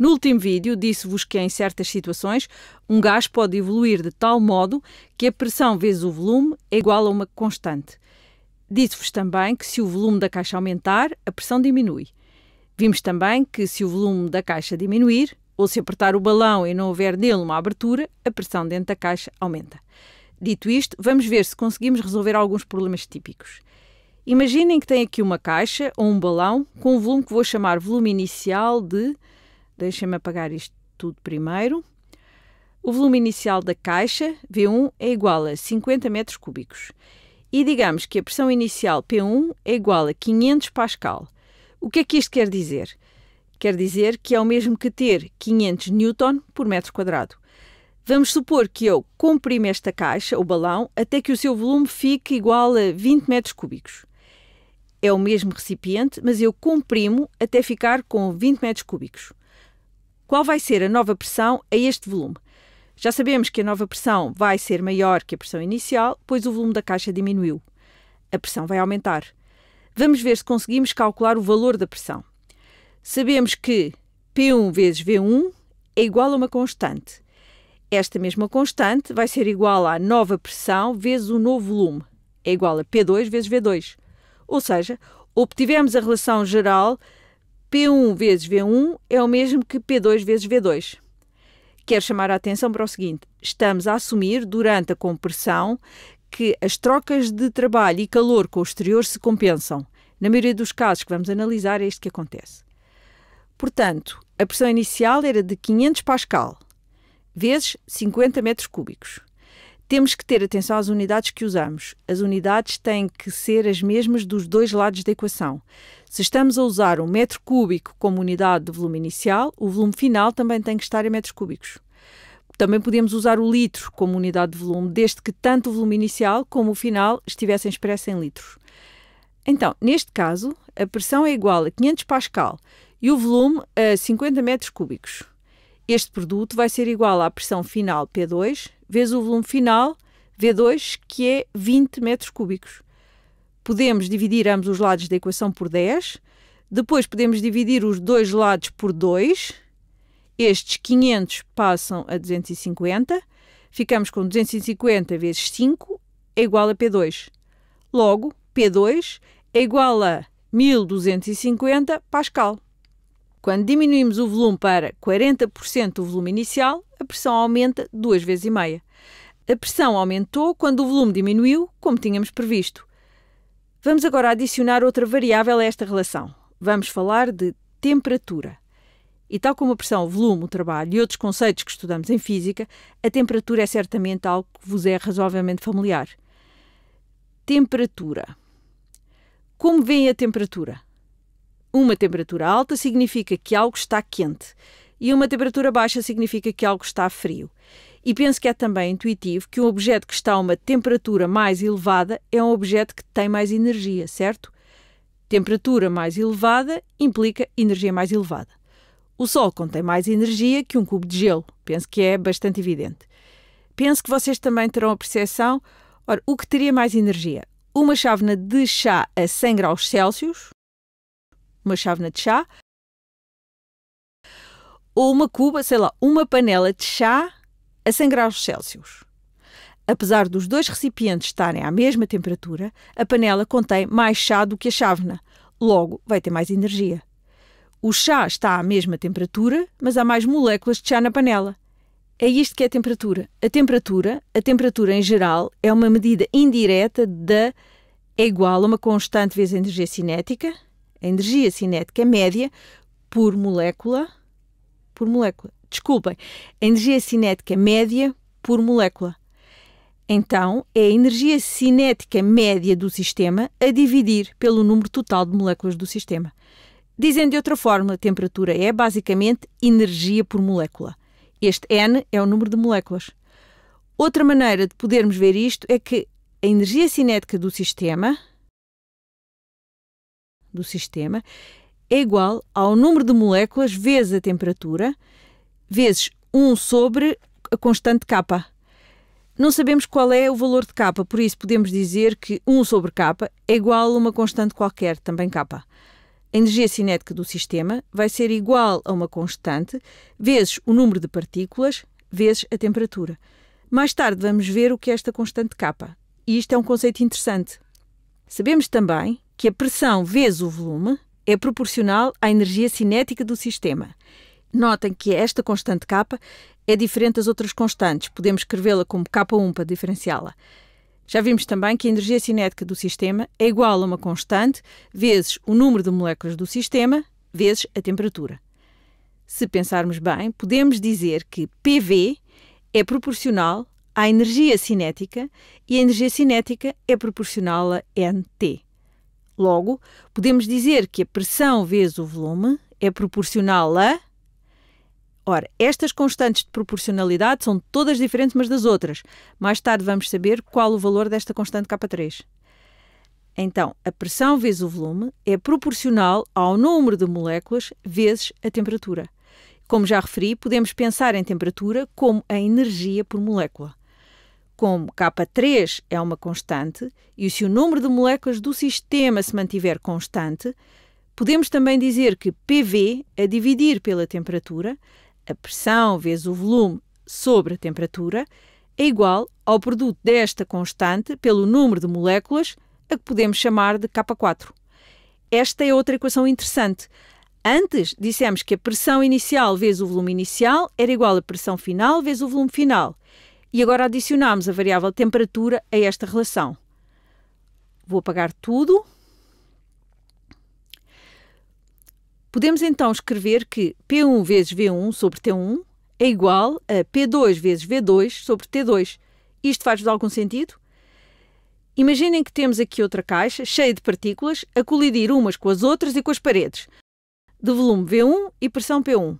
No último vídeo, disse-vos que em certas situações um gás pode evoluir de tal modo que a pressão vezes o volume é igual a uma constante. Disse-vos também que se o volume da caixa aumentar, a pressão diminui. Vimos também que se o volume da caixa diminuir, ou se apertar o balão e não houver nele uma abertura, a pressão dentro da caixa aumenta. Dito isto, vamos ver se conseguimos resolver alguns problemas típicos. Imaginem que tem aqui uma caixa ou um balão com um volume que vou chamar volume inicial de deixem me apagar isto tudo primeiro. O volume inicial da caixa, V1, é igual a 50 metros cúbicos. E digamos que a pressão inicial, P1, é igual a 500 Pascal. O que é que isto quer dizer? Quer dizer que é o mesmo que ter 500 Newton por metro quadrado. Vamos supor que eu comprime esta caixa, o balão, até que o seu volume fique igual a 20 metros cúbicos. É o mesmo recipiente, mas eu comprimo até ficar com 20 metros cúbicos. Qual vai ser a nova pressão a este volume? Já sabemos que a nova pressão vai ser maior que a pressão inicial, pois o volume da caixa diminuiu. A pressão vai aumentar. Vamos ver se conseguimos calcular o valor da pressão. Sabemos que P1 vezes V1 é igual a uma constante. Esta mesma constante vai ser igual à nova pressão vezes o novo volume, é igual a P2 vezes V2. Ou seja, obtivemos a relação geral P1 vezes V1 é o mesmo que P2 vezes V2. Quero chamar a atenção para o seguinte: estamos a assumir, durante a compressão, que as trocas de trabalho e calor com o exterior se compensam. Na maioria dos casos que vamos analisar, é isto que acontece. Portanto, a pressão inicial era de 500 Pascal, vezes 50 metros cúbicos. Temos que ter atenção às unidades que usamos. As unidades têm que ser as mesmas dos dois lados da equação. Se estamos a usar um metro cúbico como unidade de volume inicial, o volume final também tem que estar em metros cúbicos. Também podemos usar o litro como unidade de volume, desde que tanto o volume inicial como o final estivessem expressos em litros. Então, neste caso, a pressão é igual a 500 pascal e o volume a 50 metros cúbicos. Este produto vai ser igual à pressão final P2 vez o volume final, V2, que é 20 metros cúbicos. Podemos dividir ambos os lados da equação por 10, depois podemos dividir os dois lados por 2, estes 500 passam a 250, ficamos com 250 vezes 5 é igual a P2. Logo, P2 é igual a 1250 Pascal. Quando diminuímos o volume para 40% do volume inicial, pressão aumenta duas vezes e meia. A pressão aumentou quando o volume diminuiu, como tínhamos previsto. Vamos agora adicionar outra variável a esta relação. Vamos falar de temperatura. E tal como a pressão, o volume, o trabalho e outros conceitos que estudamos em física, a temperatura é certamente algo que vos é razoavelmente familiar. Temperatura. Como vem a temperatura? Uma temperatura alta significa que algo está quente e uma temperatura baixa significa que algo está frio. E penso que é também intuitivo que um objeto que está a uma temperatura mais elevada é um objeto que tem mais energia, certo? Temperatura mais elevada implica energia mais elevada. O Sol contém mais energia que um cubo de gelo. Penso que é bastante evidente. Penso que vocês também terão a percepção. Ora, o que teria mais energia? Uma chávena de chá a 100 graus Celsius, uma chávena de chá, ou uma cuba, sei lá, uma panela de chá a 100 graus Celsius. Apesar dos dois recipientes estarem à mesma temperatura, a panela contém mais chá do que a chávena, logo vai ter mais energia. O chá está à mesma temperatura, mas há mais moléculas de chá na panela. É isto que é a temperatura. A temperatura, a temperatura em geral, é uma medida indireta da é igual a uma constante vezes a energia cinética. A energia cinética é média por molécula por molécula. Desculpem, a energia cinética média por molécula. Então, é a energia cinética média do sistema a dividir pelo número total de moléculas do sistema. Dizendo de outra forma, a temperatura é basicamente energia por molécula. Este N é o número de moléculas. Outra maneira de podermos ver isto é que a energia cinética do sistema do sistema é igual ao número de moléculas vezes a temperatura, vezes 1 sobre a constante K. Não sabemos qual é o valor de K, por isso podemos dizer que 1 sobre K é igual a uma constante qualquer, também K. A energia cinética do sistema vai ser igual a uma constante vezes o número de partículas vezes a temperatura. Mais tarde vamos ver o que é esta constante K. E isto é um conceito interessante. Sabemos também que a pressão vezes o volume é proporcional à energia cinética do sistema. Notem que esta constante K é diferente das outras constantes, podemos escrevê-la como K1 para diferenciá-la. Já vimos também que a energia cinética do sistema é igual a uma constante vezes o número de moléculas do sistema vezes a temperatura. Se pensarmos bem, podemos dizer que PV é proporcional à energia cinética e a energia cinética é proporcional a NT. Logo, podemos dizer que a pressão vezes o volume é proporcional a. Ora, estas constantes de proporcionalidade são todas diferentes umas das outras. Mais tarde vamos saber qual o valor desta constante K3. Então, a pressão vezes o volume é proporcional ao número de moléculas vezes a temperatura. Como já referi, podemos pensar em temperatura como a energia por molécula como K3 é uma constante, e se o número de moléculas do sistema se mantiver constante, podemos também dizer que PV, a é dividir pela temperatura, a pressão vezes o volume sobre a temperatura, é igual ao produto desta constante pelo número de moléculas, a que podemos chamar de K4. Esta é outra equação interessante. Antes dissemos que a pressão inicial vezes o volume inicial era igual à pressão final vezes o volume final e agora adicionamos a variável temperatura a esta relação. Vou apagar tudo. Podemos então escrever que P1 vezes V1 sobre T1 é igual a P2 vezes V2 sobre T2. Isto faz vos algum sentido? Imaginem que temos aqui outra caixa cheia de partículas a colidir umas com as outras e com as paredes, de volume V1 e pressão P1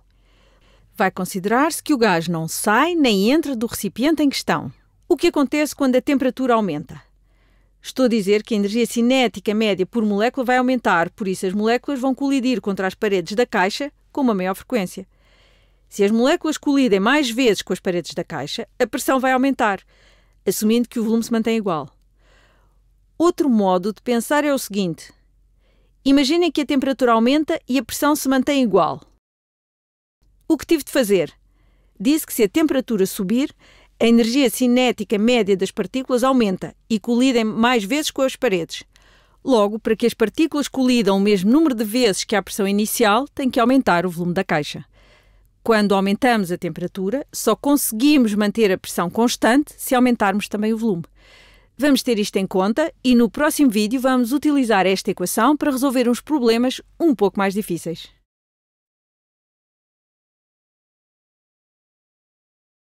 vai considerar-se que o gás não sai nem entra do recipiente em questão. O que acontece quando a temperatura aumenta? Estou a dizer que a energia cinética média por molécula vai aumentar, por isso as moléculas vão colidir contra as paredes da caixa com uma maior frequência. Se as moléculas colidem mais vezes com as paredes da caixa, a pressão vai aumentar, assumindo que o volume se mantém igual. Outro modo de pensar é o seguinte: imaginem que a temperatura aumenta e a pressão se mantém igual. O que tive de fazer? Disse que se a temperatura subir, a energia cinética média das partículas aumenta e colidem mais vezes com as paredes. Logo, para que as partículas colidam o mesmo número de vezes que a pressão inicial, tem que aumentar o volume da caixa. Quando aumentamos a temperatura, só conseguimos manter a pressão constante se aumentarmos também o volume. Vamos ter isto em conta e no próximo vídeo vamos utilizar esta equação para resolver uns problemas um pouco mais difíceis.